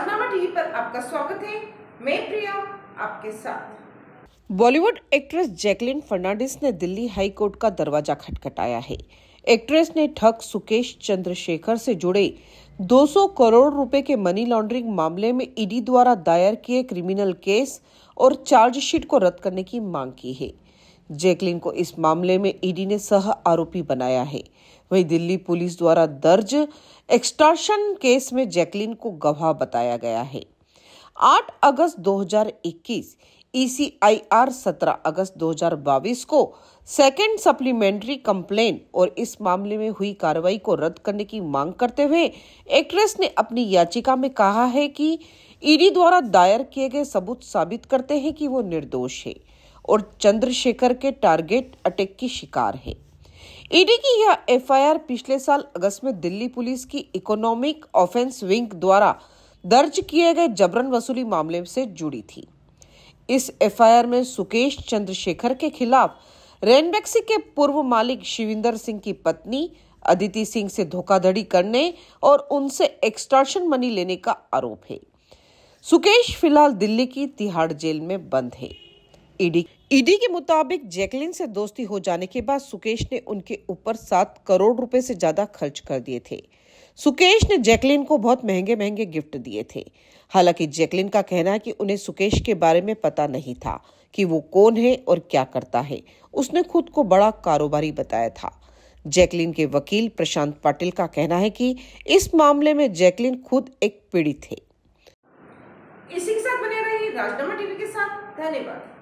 राजनामा TV पर आपका स्वागत है मैं प्रिया आपके साथ बॉलीवुड एक्ट्रेस जैकलिन फर्नांडिस ने दिल्ली हाई कोर्ट का दरवाजा खटखटाया है एक्ट्रेस ने ठग सुकेश चंद्रशेखर से जुड़े 200 करोड़ रुपए के मनी लॉन्ड्रिंग मामले में ईडी द्वारा दायर किए क्रिमिनल केस और चार्जशीट को रद्द करने की मांग की है जैकलिन को इस मामले में ईडी e ने सह आरोपी बनाया है वही दिल्ली पुलिस द्वारा दर्ज एक्सटॉर्शन केस में जैकलिन को गवाह बताया गया है 8 अगस्त 2021 ईसीआईआर 17 अगस्त 2022 को सेकेंड सप्लीमेंट्री कंप्लेन और इस मामले में हुई कार्रवाई को रद्द करने की मांग करते हुए एक्ट्रेस ने अपनी याचिका में कहा है कि ईडी e द्वारा दायर किए गए सबूत साबित करते हैं कि वो निर्दोष है और चंद्रशेखर के टारगेट अटैक की शिकार है ईडी की यह एफआईआर पिछले साल अगस्त में दिल्ली पुलिस की इकोनॉमिक ऑफेंस विंग द्वारा दर्ज किए गए जबरन वसूली मामले से जुड़ी थी इस एफआईआर में सुकेश चंद्रशेखर के खिलाफ रेनबैक्सी के पूर्व मालिक शिविंदर सिंह की पत्नी अदिति सिंह से धोखाधड़ी करने और उनसे एक्सट्रॉशन मनी लेने का आरोप है सुकेश फिलहाल दिल्ली की तिहाड़ जेल में बंद है ईडी e ईडी e के मुताबिक जैकलिन से दोस्ती हो जाने के बाद सुकेश ने उनके ऊपर सात करोड़ रुपए से ज्यादा खर्च कर दिए थे सुकेश ने जैकलिन को बहुत महंगे महंगे गिफ्ट दिए थे हालांकि जैकलिन का कहना है कि उन्हें सुकेश के बारे में पता नहीं था कि वो कौन है और क्या करता है उसने खुद को बड़ा कारोबारी बताया था जैकलिन के वकील प्रशांत पाटिल का कहना है कि इस मामले में जैकलिन खुद एक पीड़ित थे इसी के साथ बने रहिए राजनामा टीवी के साथ धन्यवाद